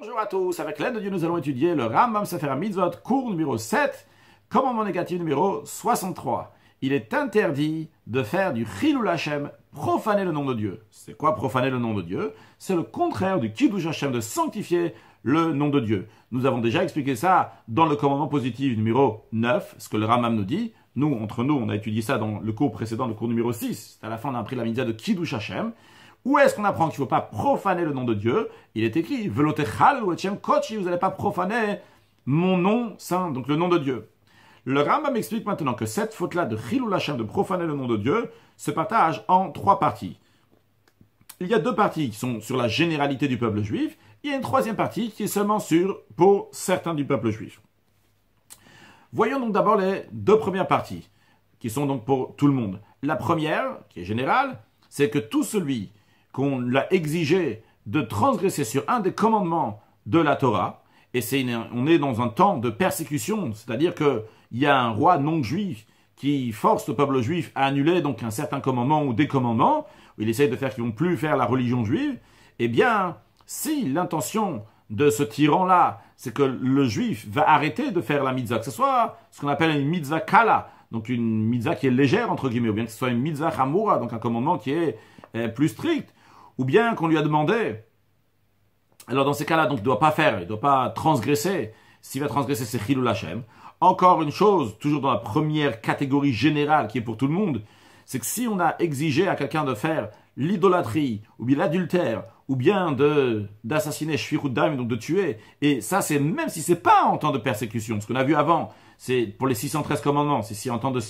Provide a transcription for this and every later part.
Bonjour à tous, avec l'aide de Dieu nous allons étudier le Rambam Sefer Mitzvot, cours numéro 7, commandement négatif numéro 63. Il est interdit de faire du Chilul Hashem, profaner le nom de Dieu. C'est quoi profaner le nom de Dieu C'est le contraire du Kiddush Hashem, de sanctifier le nom de Dieu. Nous avons déjà expliqué ça dans le commandement positif numéro 9, ce que le Rambam nous dit. Nous, entre nous, on a étudié ça dans le cours précédent, le cours numéro 6. C'est à la fin, on a appris la mitzvah de Kiddush Hashem. Où est-ce qu'on apprend qu'il ne faut pas profaner le nom de Dieu Il est écrit Velotechal ou Kochi, vous n'allez pas profaner mon nom saint, donc le nom de Dieu. Le Rambam m'explique maintenant que cette faute-là de Chilou de profaner le nom de Dieu, se partage en trois parties. Il y a deux parties qui sont sur la généralité du peuple juif, et y a une troisième partie qui est seulement sur pour certains du peuple juif. Voyons donc d'abord les deux premières parties, qui sont donc pour tout le monde. La première, qui est générale, c'est que tout celui qu'on l'a exigé de transgresser sur un des commandements de la Torah, et on est dans un temps de persécution, c'est-à-dire qu'il y a un roi non-juif qui force le peuple juif à annuler donc un certain commandement ou des commandements, où il essaye de faire qu'ils ne vont plus faire la religion juive, eh bien, si l'intention de ce tyran-là, c'est que le juif va arrêter de faire la mitzvah, que ce soit ce qu'on appelle une mitzvah kala, donc une mitzvah qui est légère, entre guillemets, ou bien que ce soit une mitzvah hamura, donc un commandement qui est plus strict, ou bien qu'on lui a demandé. Alors dans ces cas-là, donc, il ne doit pas faire, il ne doit pas transgresser. S'il va transgresser, c'est Chilou Hashem. Encore une chose, toujours dans la première catégorie générale qui est pour tout le monde, c'est que si on a exigé à quelqu'un de faire l'idolâtrie, ou bien l'adultère, ou bien de d'assassiner Shviruddam, donc de tuer. Et ça, c'est même si c'est pas en temps de persécution, ce qu'on a vu avant, c'est pour les 613 commandements, c'est si en temps de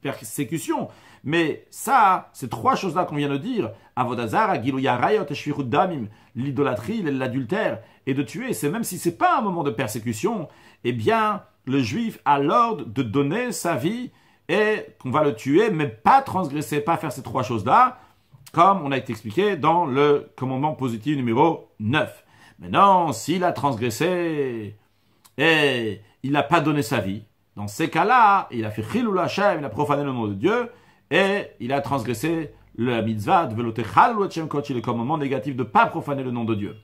persécution. Mais ça, ces trois choses-là qu'on vient de dire, Avodazar, Rayot et l'idolâtrie, l'adultère, et de tuer, c'est même si c'est pas un moment de persécution, eh bien, le juif a l'ordre de donner sa vie et qu'on va le tuer, mais pas transgresser, pas faire ces trois choses-là, comme on a été expliqué dans le commandement positif numéro 9. Maintenant, s'il a transgressé et il n'a pas donné sa vie, dans ces cas-là, il a fait chilul Hashem, il a profané le nom de Dieu, et il a transgressé la mitzvah de le commandement négatif de ne pas profaner le nom de Dieu.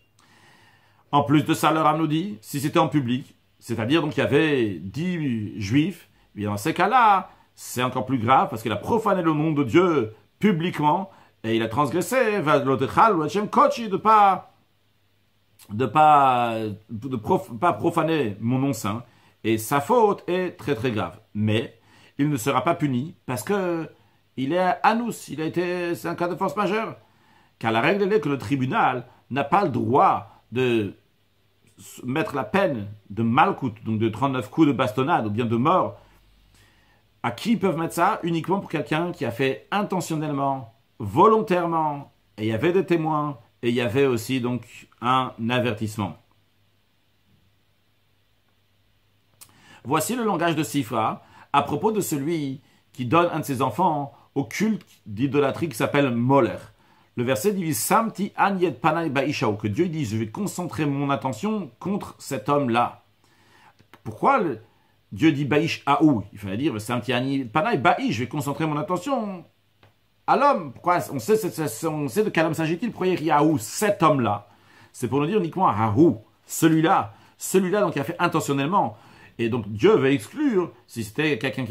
En plus de ça, le Ram nous dit, si c'était en public, c'est-à-dire qu'il y avait dix juifs, eh dans ces cas-là, c'est encore plus grave parce qu'il a profané le nom de Dieu publiquement, et il a transgressé, de pas de pas de pas profaner mon nom saint et sa faute est très très grave. Mais il ne sera pas puni parce que il est nous il a été c'est un cas de force majeure. Car la règle est que le tribunal n'a pas le droit de mettre la peine de malcoute, donc de 39 coups de bastonnade ou bien de mort. À qui peuvent mettre ça Uniquement pour quelqu'un qui a fait intentionnellement volontairement, et il y avait des témoins, et il y avait aussi donc un avertissement. Voici le langage de Sifra à propos de celui qui donne un de ses enfants au culte d'idolâtrie qui s'appelle Moller. Le verset dit Samti aniet panai baishao que Dieu dit je vais concentrer mon attention contre cet homme-là. Pourquoi Dieu dit baish Il fallait dire Samti aniet panai baish je vais concentrer mon attention à l'homme. on sait, de quel homme s'agit-il Pourquoi il y Yahou, cet homme-là C'est pour nous dire uniquement Ahou, celui-là, celui-là donc qui a fait intentionnellement. Et donc Dieu veut exclure si c'était quelqu'un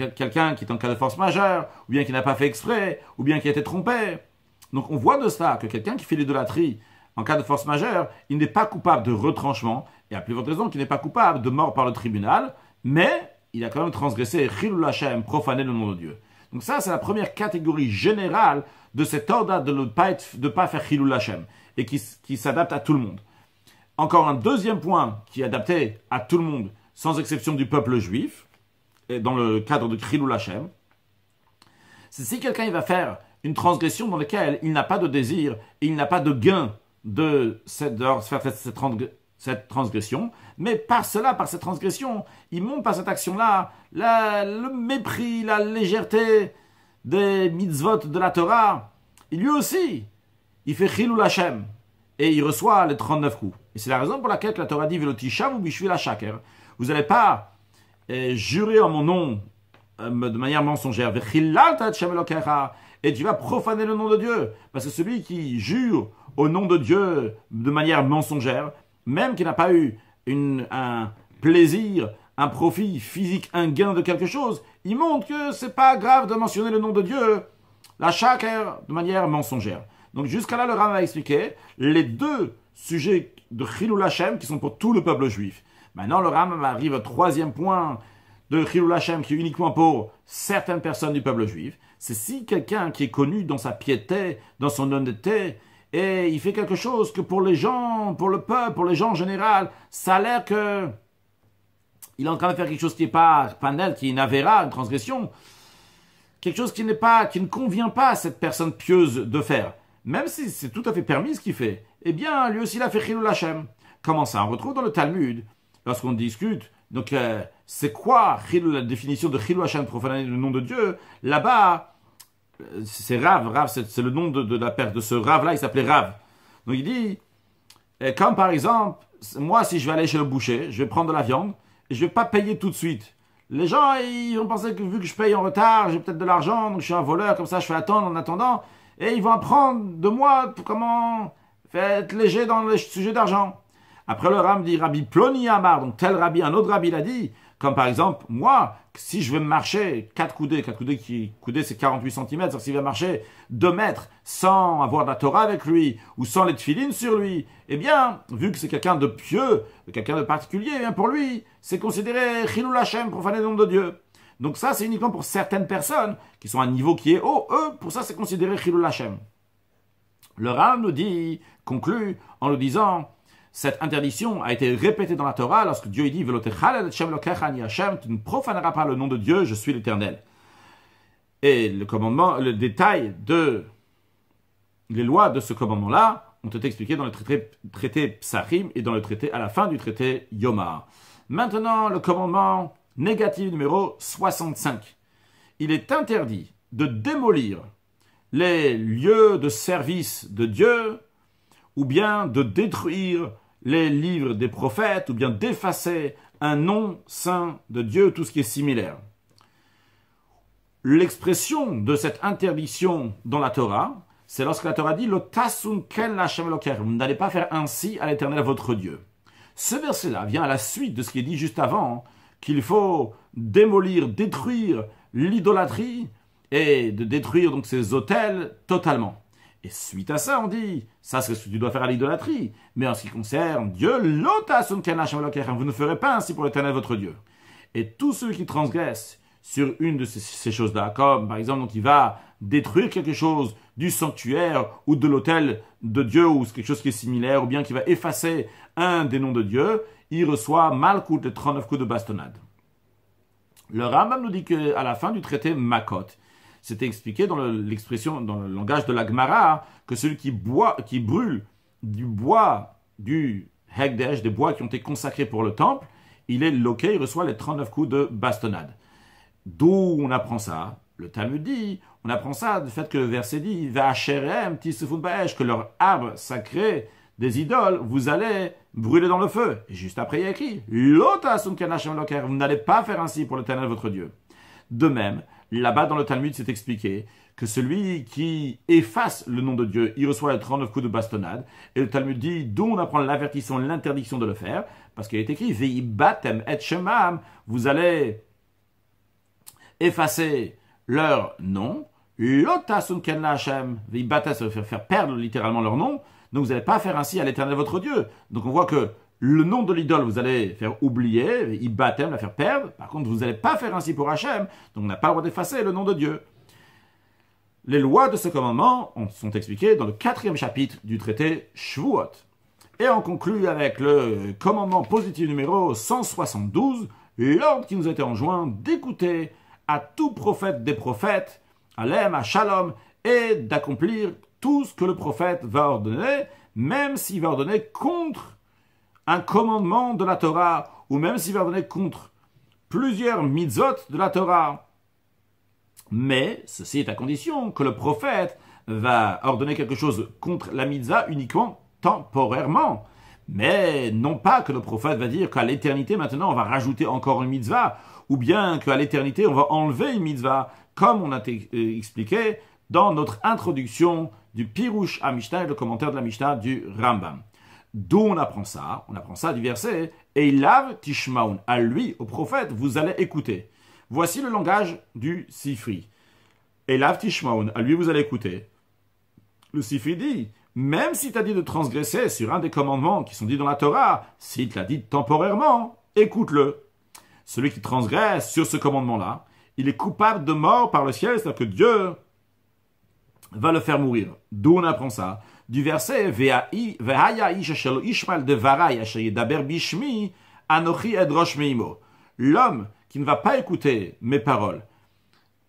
qui est en cas de force majeure, ou bien qui n'a pas fait exprès, ou bien qui a été trompé. Donc on voit de cela que quelqu'un qui fait l'idolâtrie en cas de force majeure, il n'est pas coupable de retranchement, et à plus forte raison qu'il n'est pas coupable de mort par le tribunal, mais il a quand même transgressé Chilul Hashem, profané le nom de Dieu. Donc ça, c'est la première catégorie générale de cet ordre de ne pas, faire Hilul Hashem et qui, s'adapte à tout le monde. Encore un deuxième point qui est adapté à tout le monde, sans exception du peuple juif, et dans le cadre de Hilul Hashem, c'est si quelqu'un va faire une transgression dans laquelle il n'a pas de désir, et il n'a pas de gain de cette, de cette, transgression cette transgression, mais par cela, par cette transgression, il monte par cette action-là le mépris, la légèreté des mitzvot de la Torah. Il lui aussi, il fait chilou et il reçoit les 39 coups. Et c'est la raison pour laquelle la Torah dit Vous n'allez pas euh, jurer en mon nom euh, de manière mensongère. Et tu vas profaner le nom de Dieu. Parce que celui qui jure au nom de Dieu de manière mensongère, même qui n'a pas eu un plaisir, un profit physique, un gain de quelque chose, il montre que c'est pas grave de mentionner le nom de Dieu, la chakra, de manière mensongère. Donc jusqu'à là, le Rama a expliqué les deux sujets de Chilul Hashem qui sont pour tout le peuple juif. Maintenant, le Rama arrive au troisième point de Chilul Hashem qui est uniquement pour certaines personnes du peuple juif. C'est si quelqu'un qui est connu dans sa piété, dans son honnêteté, et il fait quelque chose que pour les gens, pour le peuple, pour les gens en général, ça a l'air que il est en train de faire quelque chose qui n'est pas panel, qui n'avéra une transgression, quelque chose qui n'est pas, qui ne convient pas à cette personne pieuse de faire, même si c'est tout à fait permis ce qu'il fait. Eh bien, lui aussi, il a fait Chilou Lachem. Comment ça On retrouve dans le Talmud, lorsqu'on discute, donc euh, c'est quoi la définition de Chilou Hashem, profaner le nom de Dieu Là-bas, c'est Rav, Rav c'est le nom de, la perte de ce Rav-là, il s'appelait Rav. Donc il dit, eh, comme par exemple, moi si je vais aller chez le boucher, je vais prendre de la viande, et je ne vais pas payer tout de suite. Les gens, ils vont penser que vu que je paye en retard, j'ai peut-être de l'argent, donc je suis un voleur, comme ça je fais attendre en attendant, et ils vont apprendre de moi comment être léger dans le sujet d'argent. Après le Rav dit, Rabbi Ploni Amar, donc tel Rabbi, un autre Rabbi l'a dit, comme par exemple, moi, si je vais marcher quatre coudées, quatre coudées, qui, coudées c'est 48 cm, je va marcher 2 mètres sans avoir la Torah avec lui, ou sans les tefilines sur lui, eh bien, vu que c'est quelqu'un de pieux, quelqu'un de particulier, eh pour lui, c'est considéré Chilul Hashem, profané nom de Dieu. Donc ça, c'est uniquement pour certaines personnes qui sont à un niveau qui est haut. Eux, pour ça, c'est considéré Chilul Hashem. Le Ram nous dit, conclut en le disant cette interdiction a été répétée dans la Torah lorsque Dieu dit tu ne profaneras pas le nom de Dieu, je suis l'Éternel. Et le commandement, le détail de les lois de ce commandement-là ont été expliqués dans le traité, traité Psachim et dans le traité à la fin du traité Yomar. Maintenant, le commandement négatif numéro 65. Il est interdit de démolir les lieux de service de Dieu ou bien de détruire les livres des prophètes, ou bien d'effacer un nom saint de Dieu, tout ce qui est similaire. L'expression de cette interdiction dans la Torah, c'est lorsque la Torah dit « Lo tasun ken Vous n'allez pas faire ainsi à l'éternel votre Dieu ». Ce verset-là vient à la suite de ce qui est dit juste avant, qu'il faut démolir, détruire l'idolâtrie et de détruire donc ces hôtels totalement. Et suite à ça, on dit, ça c'est ce que tu dois faire à l'idolâtrie. Mais en ce qui concerne Dieu, vous ne ferez pas ainsi pour l'éternel votre Dieu. Et tous ceux qui transgressent sur une de ces, choses-là, comme par exemple, donc il va détruire quelque chose du sanctuaire ou de l'autel de Dieu ou quelque chose qui est similaire, ou bien qui va effacer un des noms de Dieu, il reçoit de trente 39 coups de bastonnade. Le Rambam nous dit qu'à la fin du traité Makot, c'était expliqué dans l'expression, dans le langage de la Gemara, hein, que celui qui boit, qui brûle du bois du Hegdesh, des bois qui ont été consacrés pour le temple, il est loqué, il reçoit les 39 coups de bastonnade. D'où on apprend ça Le Talmud dit, on apprend ça du fait que le verset dit, va que leur arbre sacré des idoles, vous allez brûler dans le feu. Et juste après, il y a écrit, vous n'allez pas faire ainsi pour l'éternel votre Dieu. De même, Là-bas, dans le Talmud, c'est expliqué que celui qui efface le nom de Dieu, il reçoit les 39 coups de bastonnade. Et le Talmud dit, d'où on apprend l'avertissement, l'interdiction de le faire, parce qu'il est écrit, et Shemam, vous allez effacer leur nom. Hashem, ça veut faire perdre littéralement leur nom. Donc vous n'allez pas faire ainsi à l'éternel votre Dieu. Donc on voit que le nom de l'idole, vous allez faire oublier, Ibatem, la faire perdre. Par contre, vous n'allez pas faire ainsi pour Hachem. Donc, on n'a pas le droit d'effacer le nom de Dieu. Les lois de ce commandement sont expliquées dans le quatrième chapitre du traité Shvuot, Et on conclut avec le commandement positif numéro 172, l'ordre qui nous a été enjoint d'écouter à tout prophète des prophètes, à l'Em, à Shalom, et d'accomplir tout ce que le prophète va ordonner, même s'il va ordonner contre un commandement de la Torah, ou même s'il va donner contre plusieurs mitzvot de la Torah. Mais ceci est à condition que le prophète va ordonner quelque chose contre la mitzvah uniquement temporairement. Mais non pas que le prophète va dire qu'à l'éternité maintenant on va rajouter encore une mitzvah, ou bien qu'à l'éternité on va enlever une mitzvah, comme on a euh, expliqué dans notre introduction du Pirouche à Mishnah et le commentaire de la Mishnah du Rambam. D'où on apprend ça On apprend ça du verset Et il lave Tishmaun. À lui, au prophète, vous allez écouter. Voici le langage du Sifri. Et lave Tishmaun. À lui, vous allez écouter. Le Sifri dit Même si tu as dit de transgresser sur un des commandements qui sont dits dans la Torah, s'il te dit temporairement, écoute-le. Celui qui transgresse sur ce commandement-là, il est coupable de mort par le ciel, c'est-à-dire que Dieu va le faire mourir. D'où on apprend ça du verset L'homme qui ne va pas écouter mes paroles,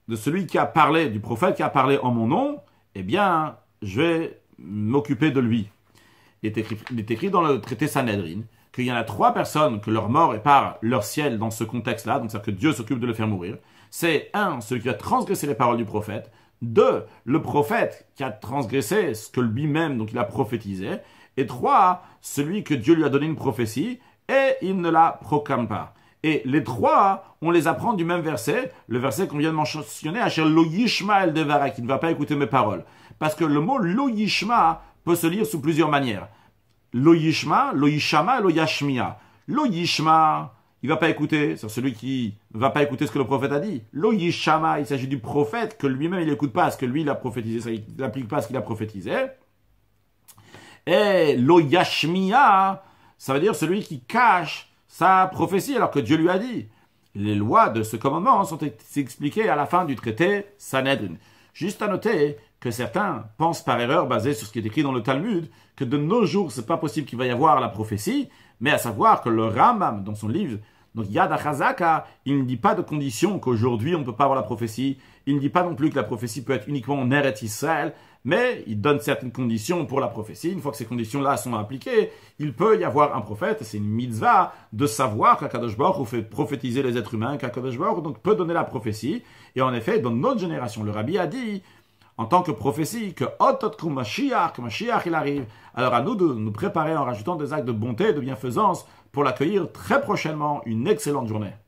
de celui qui a parlé, du prophète qui a parlé en mon nom, eh bien, je vais m'occuper de lui. Il est, écrit, dans le traité Sanhedrin qu'il y en a trois personnes que leur mort est par leur ciel dans ce contexte-là, donc c'est-à-dire que Dieu s'occupe de le faire mourir. C'est un, celui qui a transgressé les paroles du prophète, deux, le prophète qui a transgressé ce que lui-même, donc il a prophétisé. Et trois, celui que Dieu lui a donné une prophétie et il ne la proclame pas. Et les trois, on les apprend du même verset, le verset qu'on vient de mentionner, cher lo yishma devara, qui ne va pas écouter mes paroles. Parce que le mot lo yishma peut se lire sous plusieurs manières. Lo yishma, lo yishama, lo yashmia. Lo yishma, il va pas écouter, c'est celui qui va pas écouter ce que le prophète a dit. Lo yishama, il s'agit du prophète que lui-même il n'écoute pas ce que lui il a prophétisé, il n'applique pas ce qu'il a prophétisé. Et lo yashmia, ça veut dire celui qui cache sa prophétie alors que Dieu lui a dit. Les lois de ce commandement sont expliquées à la fin du traité Sanhedrin. Juste à noter que certains pensent par erreur, basé sur ce qui est écrit dans le Talmud, que de nos jours, n'est pas possible qu'il va y avoir la prophétie, mais à savoir que le Rambam, dans son livre, donc Yad il ne dit pas de condition qu'aujourd'hui on ne peut pas avoir la prophétie. Il ne dit pas non plus que la prophétie peut être uniquement en Eretz Israël, mais il donne certaines conditions pour la prophétie. Une fois que ces conditions-là sont appliquées, il peut y avoir un prophète, c'est une mitzvah, de savoir qu'Akadosh Baruch fait prophétiser les êtres humains, qu'Akadosh Baruch donc peut donner la prophétie. Et en effet, dans notre génération, le Rabbi a dit en tant que prophétie que Ototku Mashiach, que Mashiach il arrive. Alors à nous de nous préparer en rajoutant des actes de bonté et de bienfaisance pour l'accueillir très prochainement. Une excellente journée.